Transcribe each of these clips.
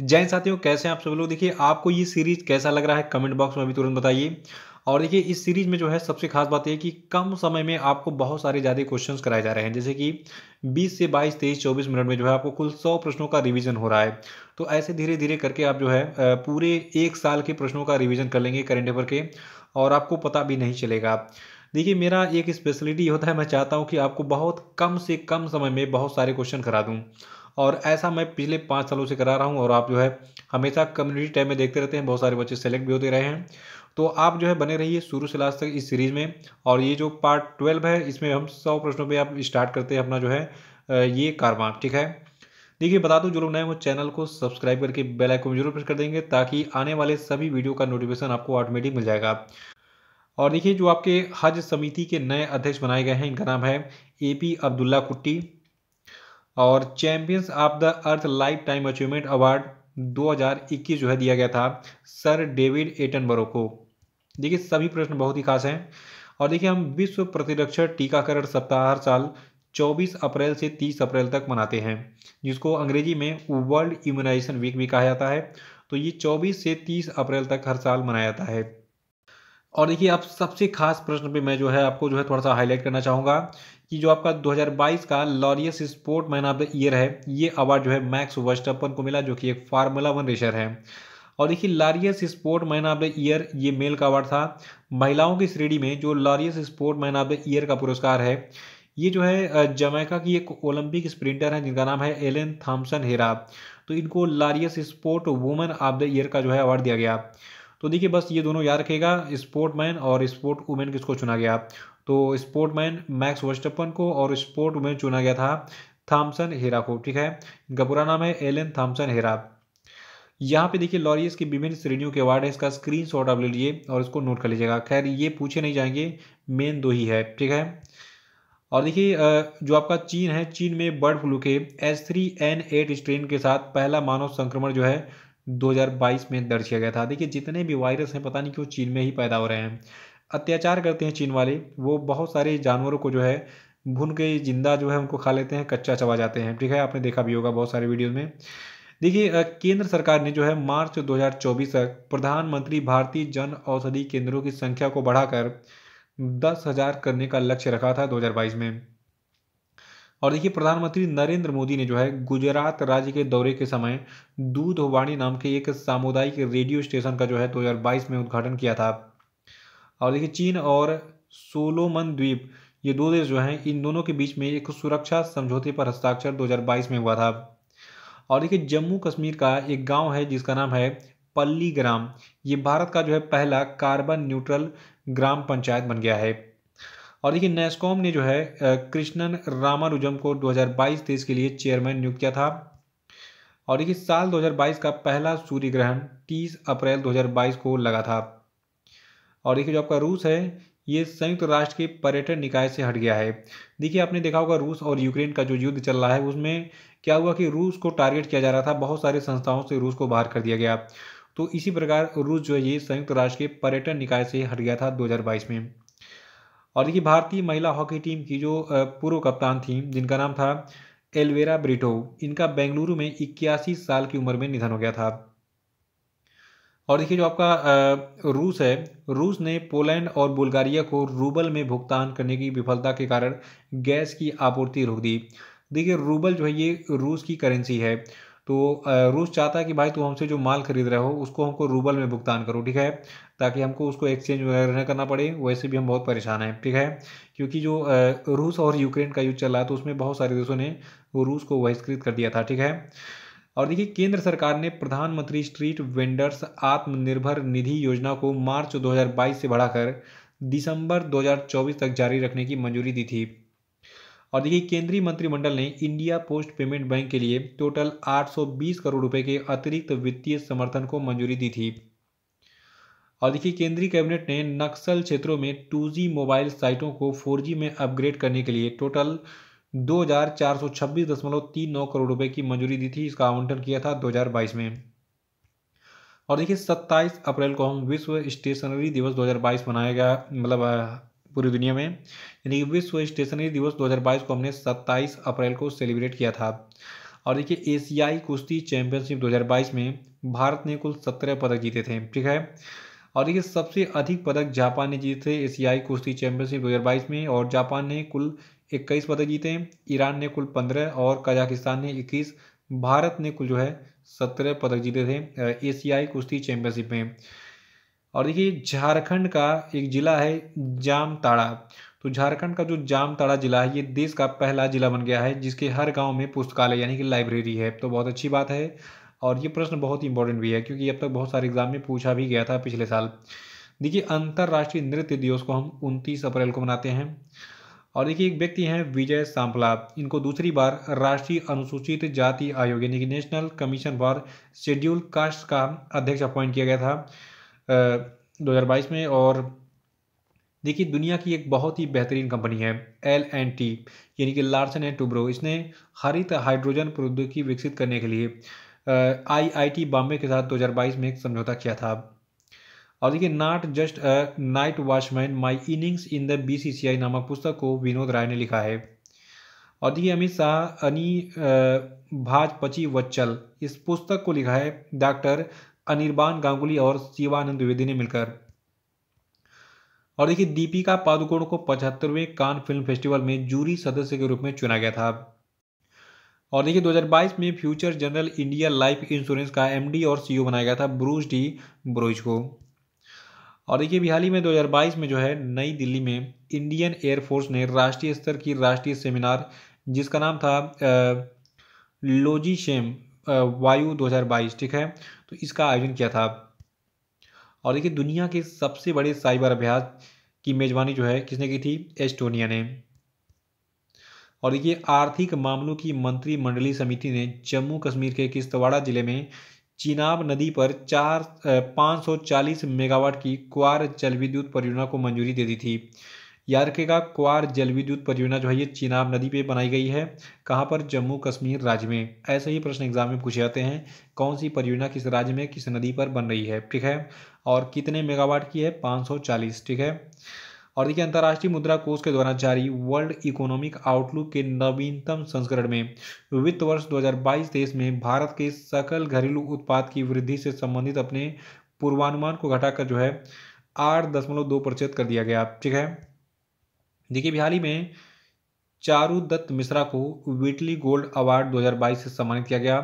जैन साथियों कैसे आप सब लोग देखिए आपको ये सीरीज कैसा लग रहा है कमेंट बॉक्स में अभी तुरंत बताइए और देखिए इस सीरीज में जो है सबसे खास बात यह कि कम समय में आपको बहुत सारे ज़्यादा क्वेश्चंस कराए जा रहे हैं जैसे कि 20 से 22, 23, 24 मिनट में जो है आपको कुल 100 प्रश्नों का रिवीजन हो रहा है तो ऐसे धीरे धीरे करके आप जो है पूरे एक साल के प्रश्नों का रिवीजन कर लेंगे करेंट अफेयर के और आपको पता भी नहीं चलेगा देखिए मेरा एक स्पेशलिटी होता है मैं चाहता हूँ कि आपको बहुत कम से कम समय में बहुत सारे क्वेश्चन करा दूँ और ऐसा मैं पिछले पाँच सालों से करा रहा हूँ और आप जो है हमेशा कम्युनिटी टाइम में देखते रहते हैं बहुत सारे बच्चे सेलेक्ट भी होते रहे हैं तो आप जो है बने रहिए शुरू से लास्ट तक इस सीरीज़ में और ये जो पार्ट ट्वेल्व है इसमें हम सौ प्रश्नों पर आप स्टार्ट करते हैं अपना जो है ये कारवा ठीक है देखिए बता दूं जो लोग नए वो चैनल को सब्सक्राइब करके बेल आइकन जरूर प्रेस कर देंगे ताकि आने वाले सभी वीडियो का नोटिफिकेशन आपको ऑटोमेटिक मिल जाएगा और देखिए जो आपके हज समिति के नए अध्यक्ष बनाए गए हैं इनका नाम है ए पी अब्दुल्ला कुट्टी और champions of the earth life time achievement award 2021 जो है दिया गया था सर डेविड एटनबरो को देखिए सभी प्रश्न बहुत ही खास हैं और देखिए हम विश्व प्रतिरक्षा टीकाकरण सप्ताह हर साल 24 अप्रैल से 30 अप्रैल तक मनाते हैं जिसको अंग्रेजी में वर्ल्ड इम्यूनाइजेशन वीक भी कहा जाता है तो ये 24 से 30 अप्रैल तक हर साल मनाया जाता है और देखिए अब सबसे खास प्रश्न पे मैं जो है आपको जो है थोड़ा सा हाईलाइट करना चाहूँगा कि जो आपका 2022 का Laureus sport man of the year है ये अवार्ड जो है मैक्स वर्स्टअपन को मिला जो कि एक फार्मूला वन रेसर है और देखिए Laureus sport man of the year ये मेल का अवार्ड था महिलाओं की श्रेणी में जो Laureus sport man of the year का पुरस्कार है ये जो है जमैका की एक ओलंपिक स्प्रिंटर है जिनका नाम है एलेन थॉम्सन हेरा तो इनको Laureus sport women of the year का जो है अवार्ड दिया गया तो देखिए बस ये दोनों याद रखेगा स्पोर्ट मैन और स्पोर्ट वुमेन किसको चुना गया तो स्पोर्टमैन मैक्स वर्स्टपन को और स्पोर्ट वुमेन चुना गया था थॉमसन हेरा को ठीक है इनका पूरा नाम है एलन थॉमसन हेरा यहाँ पे देखिए लॉरियस की विभिन्न श्रेणियों के अवार्ड है इसका स्क्रीन शॉट आप ले लीजिए और इसको नोट कर लीजिएगा खैर ये पूछे नहीं जाएंगे मेन दो ही है ठीक है और देखिए जो आपका चीन है चीन में बर्ड फ्लू के S three N eight strain के साथ पहला मानव संक्रमण जो है 2022 में दर्ज किया गया था देखिए जितने भी वायरस हैं पता नहीं क्यों चीन में ही पैदा हो रहे हैं अत्याचार करते हैं चीन वाले वो बहुत सारे जानवरों को जो है भुन के जिंदा जो है उनको खा लेते हैं कच्चा चबा जाते हैं ठीक है आपने देखा भी होगा बहुत सारे वीडियोज़ में देखिए केंद्र सरकार ने जो है मार्च 2024 तक प्रधानमंत्री भारतीय जन औषधि केंद्रों की संख्या को बढ़ाकर दस हज़ार करने का लक्ष्य रखा था 2022 में और देखिए प्रधानमंत्री नरेंद्र मोदी ने जो है गुजरात राज्य के दौरे के समय दूध वाणी नाम के एक सामुदायिक रेडियो स्टेशन का जो है 2022 में उद्घाटन किया था और देखिए चीन और सोलोमन द्वीप ये दो देश जो हैं इन दोनों के बीच में एक सुरक्षा समझौते पर हस्ताक्षर 2022 में हुआ था और देखिए जम्मू कश्मीर का एक गांव है जिसका नाम है पल्ली ग्राम ये भारत का जो है पहला कार्बन न्यूट्रल ग्राम पंचायत बन गया है और देखिए नेस्कॉम ने जो है कृष्णन रामानुजम को 2022 देश के लिए चेयरमैन नियुक्त किया था और देखिए साल 2022 का पहला सूर्य ग्रहण 30 अप्रैल 2022 को लगा था और देखिए जो आपका रूस है ये संयुक्त राष्ट्र के पर्यटन निकाय से हट गया है देखिए आपने देखा होगा रूस और यूक्रेन का जो युद्ध चल रहा है उसमें क्या हुआ कि रूस को टारगेट किया जा रहा था बहुत सारी संस्थाओं से रूस को बाहर कर दिया गया तो इसी प्रकार रूस जो है ये संयुक्त राष्ट्र के पर्यटन निकाय से हट गया था दो में और देखिए भारतीय महिला हॉकी टीम की जो पूर्व कप्तान थी जिनका नाम था एलवेरा ब्रिटो इनका बेंगलुरु में इक्यासी साल की उम्र में निधन हो गया था और देखिए जो आपका रूस है रूस ने पोलैंड और बुल्गारिया को रूबल में भुगतान करने की विफलता के कारण गैस की आपूर्ति रोक दी देखिए रूबल जो है ये रूस की करेंसी है तो रूस चाहता है कि भाई तू हमसे जो माल खरीद रहे हो उसको हमको रूबल में भुगतान करो ठीक है ताकि हमको उसको एक्सचेंज वगैरह करना पड़े वैसे भी हम बहुत परेशान हैं ठीक है क्योंकि जो रूस और यूक्रेन का युद्ध चल रहा है तो उसमें बहुत सारे देशों ने रूस को बहिष्कृत कर दिया था ठीक है और देखिए केंद्र सरकार ने प्रधानमंत्री स्ट्रीट वेंडर्स आत्मनिर्भर निधि योजना को मार्च 2022 से बढ़ाकर दिसंबर 2024 तक जारी रखने की मंजूरी दी थी और देखिए केंद्रीय मंत्रिमंडल ने इंडिया पोस्ट पेमेंट बैंक के लिए टोटल 820 करोड़ रुपए के अतिरिक्त वित्तीय समर्थन को मंजूरी दी थी और देखिए केंद्रीय कैबिनेट ने नक्सल क्षेत्रों में टू मोबाइल साइटों को फोर में अपग्रेड करने के लिए टोटल दो हजार चार सौ छब्बीस दशमलव तीन नौ करोड़ रुपए की मंजूरी दी थी इसका आवंटन किया था 2022 में और देखिए 27 अप्रैल को हम विश्व स्टेशनरी दिवस 2022 मनाया गया मतलब पूरी दुनिया में यानी कि विश्व स्टेशनरी दिवस 2022 को हमने 27 अप्रैल को सेलिब्रेट किया था और देखिए एशियाई कुश्ती चैंपियनशिप 2022 में भारत ने कुल सत्रह पदक जीते थे ठीक है और देखिए सबसे अधिक पदक जापान ने जीते थे एशियाई कुश्ती चैंपियनशिप 2022 में और जापान ने कुल इक्कीस पदक जीते हैं ईरान ने कुल पंद्रह और कजाकिस्तान ने इक्कीस भारत ने कुल जो है सत्रह पदक जीते थे एशियाई कुश्ती चैंपियनशिप में और देखिए झारखंड का एक जिला है जामताड़ा तो झारखंड का जो जामताड़ा जिला है ये देश का पहला जिला बन गया है जिसके हर गांव में पुस्तकालय यानी कि लाइब्रेरी है तो बहुत अच्छी बात है और ये प्रश्न बहुत ही इंपॉर्टेंट भी है क्योंकि अब तक बहुत सारे एग्जाम में पूछा भी गया था पिछले साल देखिए अंतर्राष्ट्रीय नृत्य दिवस को हम उनतीस अप्रैल को मनाते हैं और देखिए एक व्यक्ति हैं विजय सांपला इनको दूसरी बार राष्ट्रीय अनुसूचित जाति आयोग यानी कि national commission for schedule caste का अध्यक्ष अपॉइंट किया गया था दो हज़ार बाईस में और देखिए दुनिया की एक बहुत ही बेहतरीन कंपनी है एल एंड टी यानी कि लार्सन एंड टूब्रो इसने हरित हाइड्रोजन प्रौद्योगिकी विकसित करने के लिए आई आई टी बॉम्बे के साथ 2022 में एक समझौता किया था और देखिए not just a night watchman my innings in the BCCI नामक पुस्तक को विनोद राय ने लिखा है और देखिए अमित शाह अनी भाजपची वच्चल इस पुस्तक को लिखा है डॉक्टर अनिर्बान गांगुली और शिवानंद द्विवेदी ने मिलकर और देखिए दीपिका पादुकोण को पचहत्तरवें कान फिल्म फेस्टिवल में जूरी सदस्य के रूप में चुना गया था और देखिए 2022 में future general India life insurance का एमडी और सीईओ e बनाया गया था ब्रूस डी ब्रोइज को और देखिए अभी हाल ही में 2022 में जो है नई दिल्ली में इंडियन एयरफोर्स ने राष्ट्रीय स्तर की राष्ट्रीय सेमिनार जिसका नाम था लोजीशेम वायु 2022 ठीक है तो इसका आयोजन किया था और देखिए दुनिया के सबसे बड़े साइबर अभ्यास की मेज़बानी जो है किसने की थी एस्टोनिया ने और देखिए आर्थिक मामलों की मंत्रिमंडलीय समिति ने जम्मू कश्मीर के किश्तवाड़ा जिले में चिनाब नदी पर चार पाँच सौ चालीस मेगावाट की क्वार विद्युत परियोजना को मंजूरी दे दी थी याद रखेगा क्वार विद्युत परियोजना जो है ये चिनाब नदी पे बनाई गई है कहाँ पर जम्मू कश्मीर राज्य में ऐसे ही प्रश्न एग्जाम में पूछे जाते हैं कौन सी परियोजना किस राज्य में किस नदी पर बन रही है ठीक है और कितने मेगावाट की है पाँच ठीक है और देखिए अंतर्राष्ट्रीय मुद्रा कोष के द्वारा जारी वर्ल्ड इकोनॉमिक आउटलुक के नवीनतम संस्करण में वित्त वर्ष 2022 देश में भारत के सकल घरेलू उत्पाद की वृद्धि से संबंधित अपने पूर्वानुमान को घटाकर जो है आठ दशमलव दो प्रतिशत कर दिया गया ठीक है देखिए बिहारी में चारू दत्त मिश्रा को विटली गोल्ड अवार्ड 2022 से सम्मानित किया गया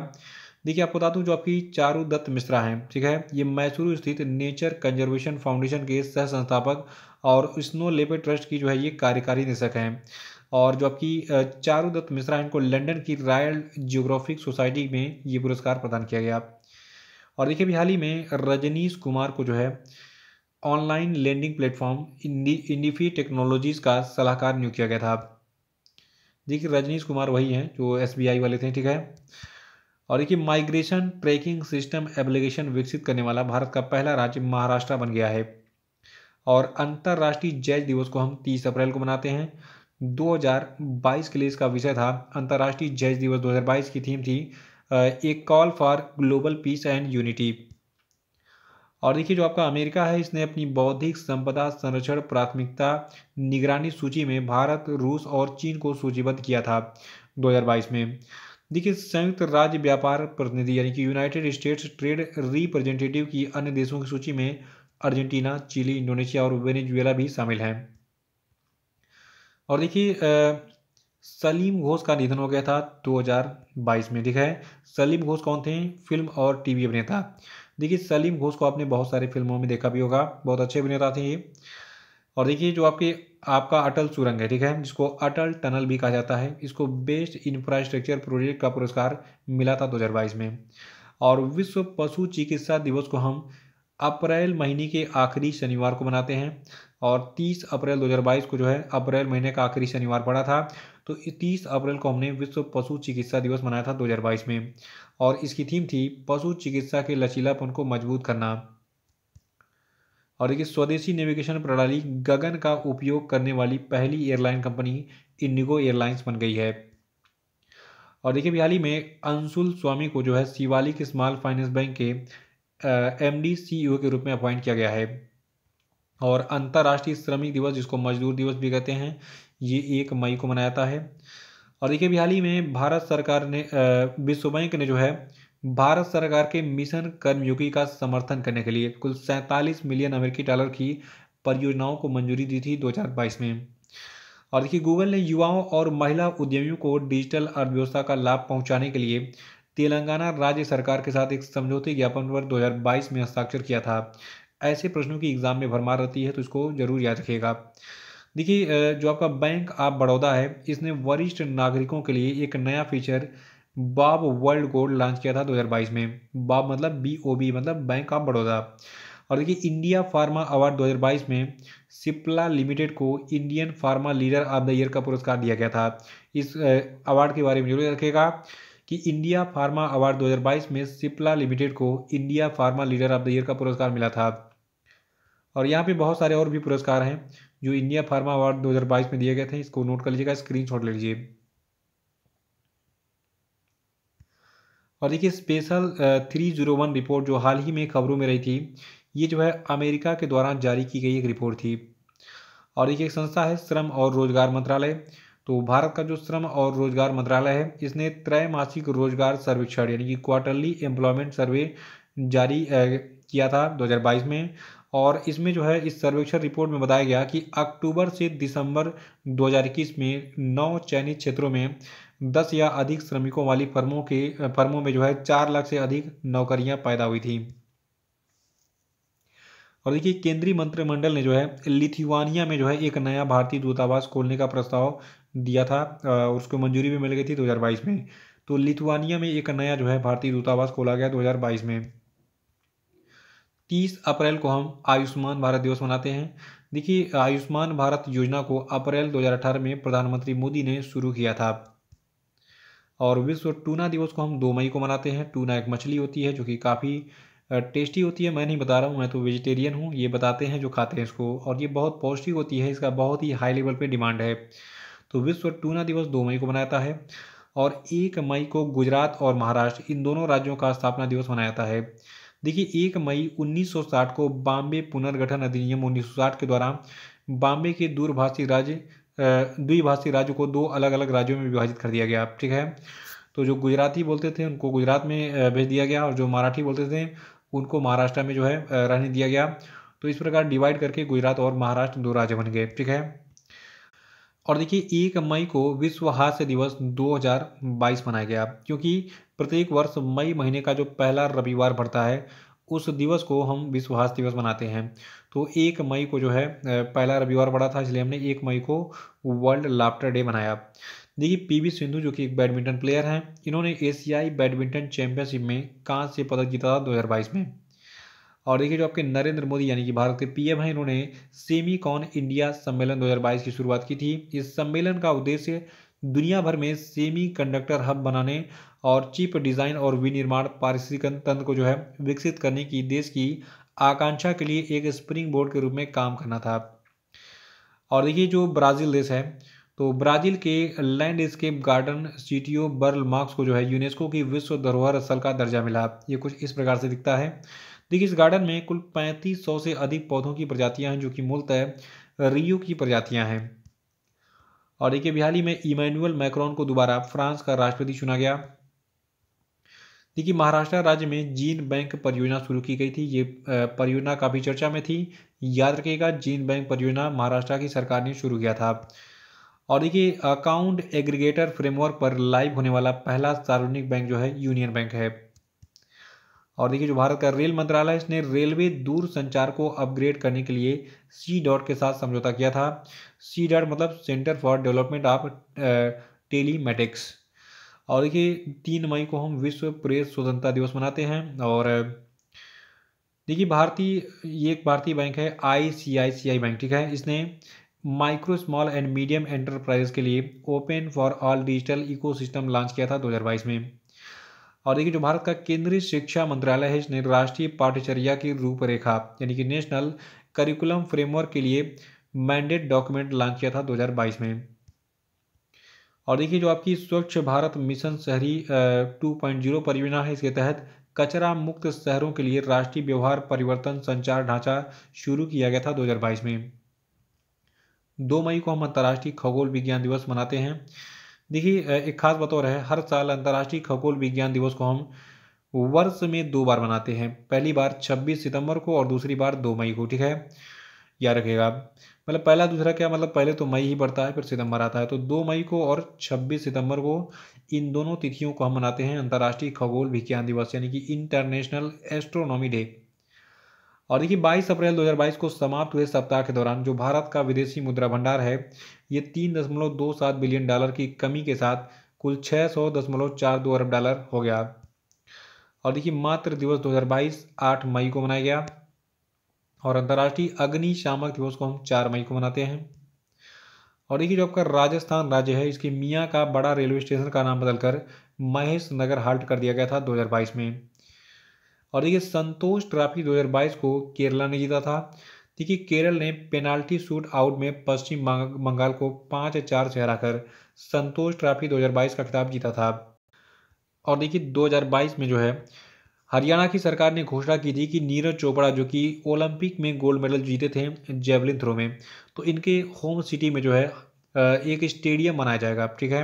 देखिए आपको बता दूं जो आपकी चारू दत्त मिश्रा हैं ठीक है ये मैसूरू स्थित नेचर कंजर्वेशन फाउंडेशन के सह संस्थापक और स्नो लेपे ट्रस्ट की जो है ये कार्यकारी निदेशक हैं और जो आपकी चारू दत्त मिश्रा इनको लंदन की रॉयल जियोग्राफिक सोसाइटी में ये पुरस्कार प्रदान किया गया और देखिए अभी हाल ही में रजनीश कुमार को जो है online lending platform Indifi technologies का सलाहकार नियुक्त किया गया था देखिए रजनीश कुमार वही हैं जो एसबीआई वाले थे ठीक है और देखिए माइग्रेशन ट्रैकिंग सिस्टम एप्लीकेशन विकसित करने वाला भारत का पहला राज्य महाराष्ट्र बन गया है और अंतर्राष्ट्रीय जैज दिवस को हम 30 अप्रैल को मनाते हैं 2022 के लिए इसका विषय था अंतर्राष्ट्रीय जैज दिवस 2022 की थीम थी a call for global peace and unity और देखिए जो आपका अमेरिका है इसने अपनी बौद्धिक संपदा संरक्षण प्राथमिकता निगरानी सूची में भारत रूस और चीन को सूचीबद्ध किया था दो में देखिए संयुक्त राज्य व्यापार प्रतिनिधि यानी कि यूनाइटेड स्टेट्स ट्रेड रिप्रेजेंटेटिव की अन्य देशों की सूची में अर्जेंटीना चिली इंडोनेशिया और वेनेजुएला भी शामिल हैं और देखिए सलीम घोष का निधन हो गया था 2022 में दिखा है सलीम घोष कौन थे फिल्म और टीवी अभिनेता देखिए सलीम घोष को आपने बहुत सारे फिल्मों में देखा भी होगा बहुत अच्छे अभिनेता थे ये और देखिए जो आपके आपका अटल सुरंग है ठीक है जिसको अटल टनल भी कहा जाता है इसको बेस्ट इंफ्रास्ट्रक्चर प्रोजेक्ट का पुरस्कार मिला था दो में और विश्व पशु चिकित्सा दिवस को हम अप्रैल महीने के आखिरी शनिवार को मनाते हैं और 30 अप्रैल 2022 को जो है अप्रैल महीने का आखिरी शनिवार पड़ा था तो 30 अप्रैल को हमने विश्व पशु चिकित्सा दिवस मनाया था 2022 में और इसकी थीम थी पशु चिकित्सा के लचीलापन को मजबूत करना और देखिए स्वदेशी नेविगेशन प्रणाली गगन का उपयोग करने वाली पहली एयरलाइन कंपनी इंडिगो एयरलाइंस बन गई है और देखिए हाल ही में अंशुल स्वामी को जो है शिवालिक स्मॉल फाइनेंस बैंक के एम डी e के रूप में अपॉइंट किया गया है और अंतर्राष्ट्रीय श्रमिक दिवस जिसको मजदूर दिवस भी कहते हैं ये एक मई को मनाया जाता है और देखिए हाल ही में भारत सरकार ने विश्व बैंक ने जो है भारत सरकार के मिशन कर्मयोगी का समर्थन करने के लिए कुल सैंतालीस मिलियन अमेरिकी डॉलर की परियोजनाओं को मंजूरी दी थी 2022 में और देखिए गूगल ने युवाओं और महिला उद्यमियों को डिजिटल अर्थव्यवस्था का लाभ पहुंचाने के लिए तेलंगाना राज्य सरकार के साथ एक समझौते ज्ञापन पर 2022 में हस्ताक्षर किया था ऐसे प्रश्नों की एग्ज़ाम में भरमार रहती है तो इसको ज़रूर याद रखिएगा देखिए जो आपका बैंक ऑफ आप बड़ौदा है इसने वरिष्ठ नागरिकों के लिए एक नया फीचर बाब वर्ल्ड गोल्ड लॉन्च किया था 2022 में बाब मतलब बी ओ बी मतलब बैंक ऑफ बड़ौदा और देखिए इंडिया फार्मा अवार्ड 2022 में सिप्ला लिमिटेड को Indian pharma leader of the year का पुरस्कार दिया गया था इस अवार्ड के बारे में जरूर रखेगा कि इंडिया फार्मा अवार्ड 2022 में सिप्ला लिमिटेड को India pharma leader of the year का पुरस्कार मिला था और यहाँ पे बहुत सारे और भी पुरस्कार हैं जो इंडिया फार्मा अवार्ड 2022 में दिए गए थे इसको नोट कर लीजिएगा स्क्रीनशॉट ले लीजिए और देखिए special three zero one report जो हाल ही में खबरों में रही थी ये जो है अमेरिका के द्वारा जारी की गई एक रिपोर्ट थी और देखिए एक संस्था है श्रम और रोजगार मंत्रालय तो भारत का जो श्रम और रोजगार मंत्रालय है इसने त्रैमासिक रोजगार सर्वेक्षण यानी कि क्वार्टरली एम्प्लॉयमेंट सर्वे जारी किया था 2022 में और इसमें जो है इस सर्वेक्षण रिपोर्ट में बताया गया कि अक्टूबर से दिसंबर 2021 में नौ चयनित क्षेत्रों में दस या अधिक श्रमिकों वाली फर्मों के फर्मों में जो है चार लाख से अधिक नौकरियां पैदा हुई थी और देखिए केंद्रीय मंत्रिमंडल ने जो है लिथुआनिया में जो है एक नया भारतीय दूतावास खोलने का प्रस्ताव दिया था उसको मंजूरी भी मिल गई थी 2022 में तो लिथुआनिया में एक नया जो है भारतीय दूतावास खोला गया 2022 में 30 अप्रैल को हम आयुष्मान भारत दिवस मनाते हैं देखिए आयुष्मान भारत योजना को अप्रैल 2018 में प्रधानमंत्री मोदी ने शुरू किया था और विश्व टूना दिवस को हम दो मई को मनाते हैं टूना एक मछली होती है जो कि काफ़ी टेस्टी होती है मैं नहीं बता रहा हूँ मैं तो वेजिटेरियन हूँ ये बताते हैं जो खाते हैं इसको और ये बहुत पौष्टिक होती है इसका बहुत ही हाई लेवल पर डिमांड है तो विश्व टूना दिवस दो मई को मनाता है और एक मई को गुजरात और महाराष्ट्र इन दोनों राज्यों का स्थापना दिवस मनाया जाता है देखिए एक मई 1960 को बॉम्बे पुनर्गठन अधिनियम 1960 के द्वारा बॉम्बे के दूरभाषी राज्य द्विभाषी राज्य को दो अलग अलग राज्यों में विभाजित कर दिया गया ठीक है तो जो गुजराती बोलते थे उनको गुजरात में भेज दिया गया और जो मराठी बोलते थे उनको महाराष्ट्र में जो है रहने दिया गया तो इस प्रकार डिवाइड करके गुजरात और महाराष्ट्र दो राज्य बन गए ठीक है और देखिए एक मई को विश्व हास्य दिवस 2022 मनाया गया क्योंकि प्रत्येक वर्ष मई महीने का जो पहला रविवार पड़ता है उस दिवस को हम विश्व दिवस मनाते हैं तो एक मई को जो है पहला रविवार पड़ा था इसलिए हमने एक मई को वर्ल्ड लाफ्टर डे मनाया देखिए पीवी सिंधु जो कि एक बैडमिंटन प्लेयर हैं इन्होंने एशियाई बैडमिंटन चैंपियनशिप में कांस्य से पदक जीता था दो में और देखिए जो आपके नरेंद्र मोदी यानी कि भारत के पीएम हैं इन्होंने सेमी कॉन इंडिया सम्मेलन 2022 की शुरुआत की थी इस सम्मेलन का उद्देश्य दुनिया भर में सेमी कंडक्टर हब बनाने और चिप डिज़ाइन और विनिर्माण पारिस्थितिकन तंत्र को जो है विकसित करने की देश की आकांक्षा के लिए एक स्प्रिंग बोर्ड के रूप में काम करना था और देखिए जो ब्राज़ील देश है तो ब्राज़ील के लैंडस्केप गार्डन सीटीओ बर्ल मार्क्स को जो है यूनेस्को की विश्व धरोहर स्थल का दर्जा मिला ये कुछ इस प्रकार से दिखता है देखिए इस गार्डन में कुल पैंतीस सौ से अधिक पौधों की प्रजातियां हैं जो कि मूलतः रियो की प्रजातियां हैं और देखिए हाल ही में इमैनुअल मैक्रॉन को दोबारा फ्रांस का राष्ट्रपति चुना गया देखिए महाराष्ट्र राज्य में जीन बैंक परियोजना शुरू की गई थी ये परियोजना काफ़ी चर्चा में थी याद रखिएगा जीन बैंक परियोजना महाराष्ट्र की सरकार ने शुरू किया था और देखिए अकाउंट एग्रीगेटर फ्रेमवर्क पर लाइव होने वाला पहला सार्वजनिक बैंक जो है यूनियन बैंक है और देखिए जो भारत का रेल मंत्रालय इसने रेलवे दूर संचार को अपग्रेड करने के लिए सी डॉट के साथ समझौता किया था सी डॉट मतलब centre for development of telematics और देखिए तीन मई को हम विश्व प्रेस स्वतंत्रता दिवस मनाते हैं और देखिए भारतीय ये एक भारतीय बैंक है आई बैंक ठीक है इसने micro small and medium enterprises के लिए open for all digital ecosystem launch किया था 2022 में और देखिए जो भारत का केंद्रीय शिक्षा मंत्रालय है इसने राष्ट्रीय पाठ्यचर्या की रूपरेखा यानी कि नेशनल करिकुलम फ्रेमवर्क के लिए मैंडेट डॉक्यूमेंट लॉन्च किया था 2022 में और देखिए जो आपकी स्वच्छ भारत मिशन शहरी 2.0 परियोजना है इसके तहत कचरा मुक्त शहरों के लिए राष्ट्रीय व्यवहार परिवर्तन संचार ढांचा शुरू किया गया था दो में दो मई को हम अंतर्राष्ट्रीय खगोल विज्ञान दिवस मनाते हैं देखिए एक खास बात और है हर साल अंतर्राष्ट्रीय खगोल विज्ञान दिवस को हम वर्ष में दो बार मनाते हैं पहली बार 26 सितंबर को और दूसरी बार 2 मई को ठीक है याद रखिएगा मतलब पहला दूसरा क्या मतलब पहले तो मई ही पड़ता है फिर सितंबर आता है तो 2 मई को और 26 सितंबर को इन दोनों तिथियों को हम मनाते हैं अंतर्राष्ट्रीय खगोल विज्ञान दिवस यानी कि इंटरनेशनल एस्ट्रोनॉमी डे और देखिए 22 अप्रैल 2022 को समाप्त हुए सप्ताह के दौरान जो भारत का विदेशी मुद्रा भंडार है ये तीन दशमलव दो सात बिलियन डॉलर की कमी के साथ कुल छः सौ दशमलव चार दो अरब डॉलर हो गया और देखिए मात्र दिवस 2022 आठ मई को मनाया गया और अंतर्राष्ट्रीय अग्निशामक दिवस को हम चार मई को मनाते हैं और देखिए जो आपका राजस्थान राज्य है इसके मियाँ का बड़ा रेलवे स्टेशन का नाम बदलकर महेश नगर हाल्ट कर दिया गया था दो में और देखिए संतोष ट्रॉफी 2022 को केरला ने जीता था देखिए केरल ने पेनाल्टी शूट आउट में पश्चिम बंगाल को पाँच चार से हराकर संतोष ट्रॉफी 2022 का खिताब जीता था और देखिए 2022 में जो है हरियाणा की सरकार ने घोषणा की थी कि नीरज चोपड़ा जो कि ओलंपिक में गोल्ड मेडल जीते थे जेवलिन थ्रो में तो इनके होम सिटी में जो है एक स्टेडियम बनाया जाएगा ठीक है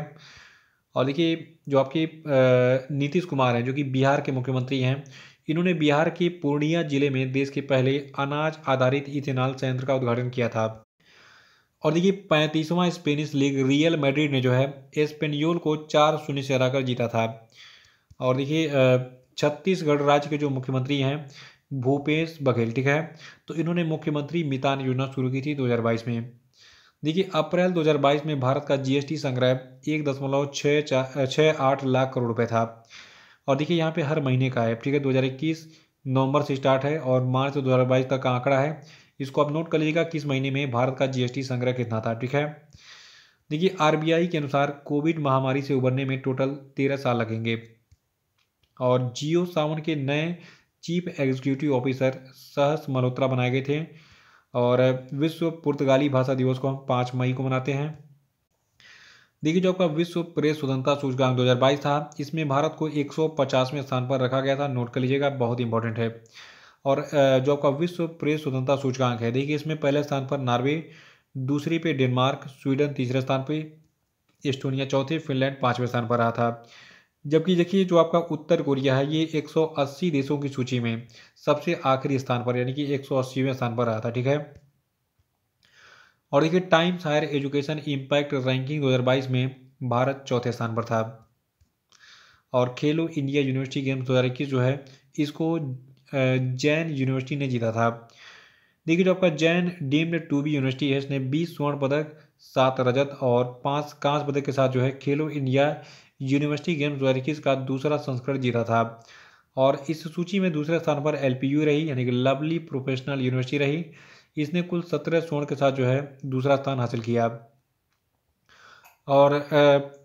और देखिए जो आपके नीतीश कुमार हैं जो कि बिहार के मुख्यमंत्री हैं इन्होंने बिहार के पूर्णिया जिले में देश के पहले अनाज आधारित इथेनॉल संयंत्र का उद्घाटन किया था और देखिए पैंतीसवां स्पेनिश लीग रियल मैड्रिड ने जो है स्पेनियोल को चार शून्य से हराकर जीता था और देखिए छत्तीसगढ़ राज्य के जो मुख्यमंत्री हैं भूपेश बघेल ठीक है तो इन्होंने मुख्यमंत्री मितान योजना शुरू की थी 2022 में देखिए अप्रैल 2022 में भारत का जीएसटी संग्रह एक दशमलव छः छः आठ लाख करोड़ रुपये था और देखिए यहाँ पे हर महीने का है ठीक है 2021 नवंबर से स्टार्ट है और मार्च दो हज़ार बाईस तक का आंकड़ा है इसको आप नोट कर लीजिएगा किस महीने में भारत का जीएसटी संग्रह कितना था ठीक है देखिए आरबीआई के अनुसार कोविड महामारी से उबरने में टोटल तेरह साल लगेंगे और जियो सावन के नए चीफ एग्जीक्यूटिव ऑफिसर सहस मल्होत्रा बनाए गए थे और विश्व पुर्तगाली भाषा दिवस को हम पाँच मई को मनाते हैं देखिए जो आपका विश्व प्रेस स्वतंत्रता सूचकांक 2022 था इसमें भारत को 150वें स्थान पर रखा गया था नोट कर लीजिएगा बहुत इंपॉर्टेंट है और जो आपका विश्व प्रेस स्वतंत्रता सूचकांक है देखिए इसमें पहले स्थान पर नॉर्वे दूसरी पे डेनमार्क स्वीडन तीसरे स्थान पर एस्टोनिया चौथे फिनलैंड पाँचवें स्थान पर रहा था जबकि देखिए जो आपका उत्तर कोरिया है ये 180 देशों की सूची में सबसे आखिरी स्थान पर यानी कि 180वें स्थान पर रहा था ठीक है और देखिए Times higher education impact ranking 2022 में भारत चौथे स्थान पर था और खेलो इंडिया यूनिवर्सिटी गेम्स दो जो है इसको जैन यूनिवर्सिटी ने जीता था देखिए जो आपका Jain deemed to be university है इसने बीस स्वर्ण पदक सात रजत और पाँच कांस पदक के साथ जो है खेलो इंडिया यूनिवर्सिटी गेम्स दो का दूसरा संस्करण जीता था और इस सूची में दूसरे स्थान पर एल रही यानी कि लवली प्रोफेशनल यूनिवर्सिटी रही इसने कुल सत्रह स्वर्ण के साथ जो है दूसरा स्थान हासिल किया और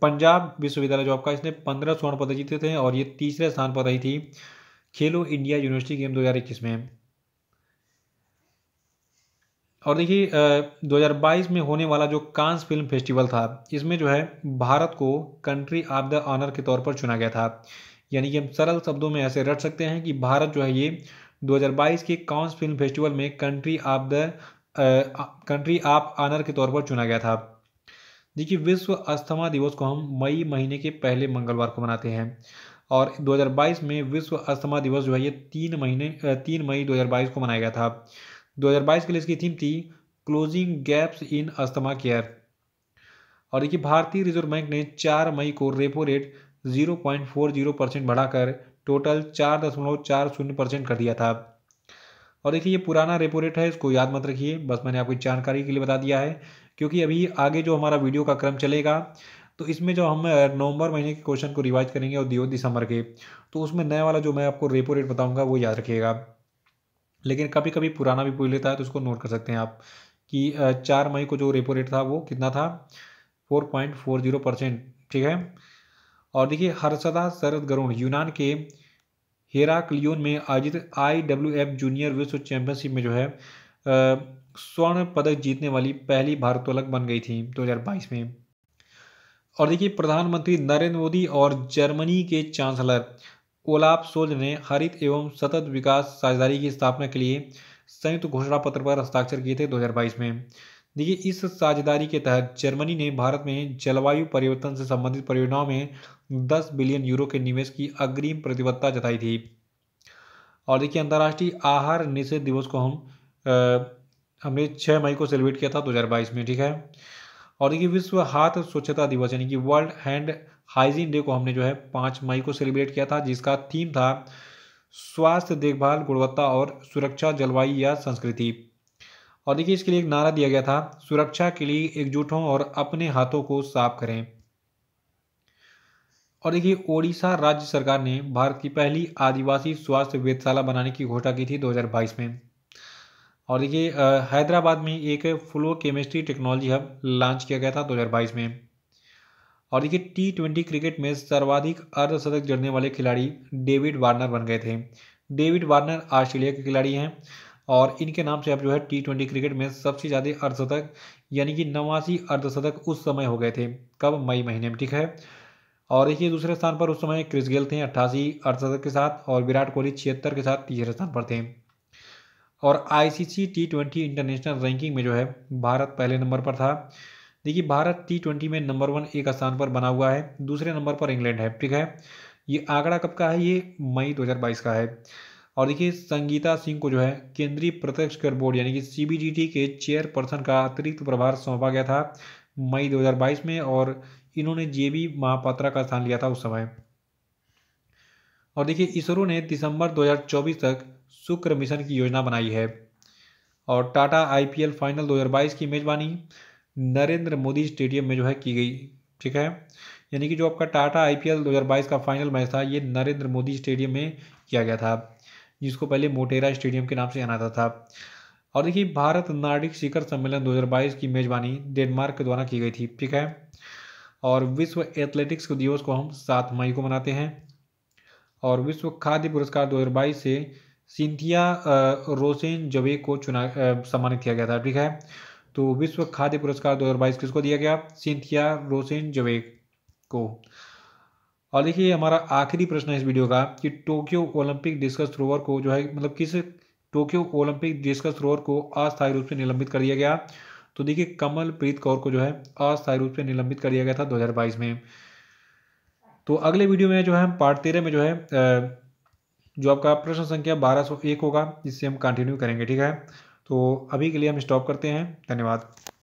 पंजाब विश्वविद्यालय जो आपका इसने पंद्रह स्वर्ण पदक जीते थे और ये तीसरे स्थान पर रही थी खेलो इंडिया यूनिवर्सिटी गेम 2021 में और देखिए 2022 में होने वाला जो कांस फिल्म फेस्टिवल था इसमें जो है भारत को कंट्री ऑफ द ऑनर के तौर पर चुना गया था यानी कि हम सरल शब्दों में ऐसे रट सकते हैं कि भारत जो है ये 2022 के काउंस फिल्म फेस्टिवल में country of the country of honour के तौर पर चुना गया था देखिए विश्व अस्थमा दिवस को हम मई महीने के पहले मंगलवार को मनाते हैं और 2022 में विश्व अस्थमा दिवस जो है ये तीन महीने तीन मई 2022 को मनाया गया था 2022 के लिए इसकी थीम थी closing gaps in asthma care और देखिए भारतीय रिजर्व बैंक ने 4 मई को रेपो रेट 0.40 परसेंट बढ़ाकर टोटल चार दशमलव चार शून्य परसेंट कर दिया था और देखिए ये पुराना रेपो रेट है इसको याद मत रखिए बस मैंने आपकी जानकारी के लिए बता दिया है क्योंकि अभी आगे जो हमारा वीडियो का क्रम चलेगा तो इसमें जो हम नवंबर महीने के क्वेश्चन को रिवाइज करेंगे और दियो दिसंबर के तो उसमें नया वाला जो मैं आपको रेपो रेट बताऊंगा वो याद रखिएगा लेकिन कभी कभी पुराना भी पूछ लेता है तो उसको नोट कर सकते हैं आप कि चार मई को जो रेपो रेट था वो कितना था four point four zero percent ठीक है और देखिए हर्षदा शरद गरुण यूनान के हेराक्लियोन में आयोजित आई डब्ल्यू एफ जूनियर विश्व चैंपियनशिप में जो है स्वर्ण पदक जीतने वाली पहली भारतोलक बन गई थी 2022 में और देखिए प्रधानमंत्री नरेंद्र मोदी और जर्मनी के चांसलर ओलाफ सोज ने हरित एवं सतत विकास साझेदारी की स्थापना के लिए संयुक्त घोषणा पत्र पर हस्ताक्षर किए थे 2022 में देखिए इस साझेदारी के तहत जर्मनी ने भारत में जलवायु परिवर्तन से संबंधित परियोजनाओं में 10 बिलियन यूरो के निवेश की अग्रिम प्रतिबद्धता जताई थी और देखिए अंतर्राष्ट्रीय आहार निषेध दिवस को हम आ, हमने 6 मई को सेलिब्रेट किया था 2022 में ठीक है और देखिए विश्व हाथ स्वच्छता दिवस यानी कि वर्ल्ड हैंड हाइजीन डे को हमने जो है पाँच मई को सेलिब्रेट किया था जिसका थीम था स्वास्थ्य देखभाल गुणवत्ता और सुरक्षा जलवायु या संस्कृति और देखिए इसके लिए एक नारा दिया गया था सुरक्षा के लिए एकजुट हों और अपने हाथों को साफ करें और देखिए ओडिशा राज्य सरकार ने भारत की पहली आदिवासी स्वास्थ्य वेधशाला बनाने की घोषणा की थी 2022 में और देखिए हैदराबाद में एक flow chemistry technology hub launch किया गया था 2022 में और देखिए टी ट्वेंटी क्रिकेट में सर्वाधिक अर्धशतक जड़ने वाले खिलाड़ी डेविड वार्नर बन गए थे डेविड वार्नर ऑस्ट्रेलिया के खिलाड़ी हैं और इनके नाम से अब जो है टी ट्वेंटी क्रिकेट में सबसे ज़्यादा अर्धशतक यानी कि नवासी अर्धशतक उस समय हो गए थे कब मई महीने में ठीक है और देखिए दूसरे स्थान पर उस समय क्रिस गेल थे अट्ठासी अर्धशतक के साथ और विराट कोहली छिहत्तर के साथ तीसरे स्थान पर थे और ICC T twenty international ranking में जो है भारत पहले नंबर पर था देखिए भारत टी ट्वेंटी में नंबर वन एक स्थान पर बना हुआ है दूसरे नंबर पर इंग्लैंड है ठीक है ये आंकड़ा कब का है ये मई 2022 का है और देखिए संगीता सिंह को जो है केंद्रीय प्रत्यक्ष कर बोर्ड यानी कि सीबीडीटी के चेयरपर्सन का अतिरिक्त प्रभार सौंपा गया था मई 2022 में और इन्होंने जेबी महापात्रा का स्थान लिया था उस समय और देखिए इसरो ने दिसंबर 2024 तक शुक्र मिशन की योजना बनाई है और टाटा आईपीएल फाइनल 2022 की मेज़बानी नरेंद्र मोदी स्टेडियम में जो है की गई ठीक है यानी कि जो आपका टाटा आईपीएल 2022 का फाइनल मैच था ये नरेंद्र मोदी स्टेडियम में किया गया था जिसको पहले मोटेरा स्टेडियम के नाम से जाना जाता था और देखिए भारत नार्डिक शिखर सम्मेलन 2022 की मेज़बानी डेनमार्क के द्वारा की गई थी ठीक है और विश्व एथलेटिक्स दिवस को हम सात मई को मनाते हैं और विश्व खाद्य पुरस्कार 2022 से सिंथिया रोसेन जवे को चुना सम्मानित किया गया था ठीक है तो विश्व खाद्य पुरस्कार 2022 किसको दिया गया सिंथिया रोसेन जवे को और देखिए हमारा आखिरी प्रश्न है इस वीडियो का कि टोक्यो ओलंपिक डिस्कस थ्रोवर को जो है मतलब किस टोक्यो ओलंपिक डिस्कस थ्रोवर को अस्थायी रूप से निलंबित कर दिया गया तो देखिए कमल प्रीत कौर को जो है अस्थायी रूप से निलंबित कर दिया गया था दो में तो अगले वीडियो में जो है हम पार्ट तेरह में जो है जो आपका प्रश्न संख्या बारह सौ एक होगा जिससे हम कंटिन्यू करेंगे ठीक है तो अभी के लिए हम स्टॉप करते हैं धन्यवाद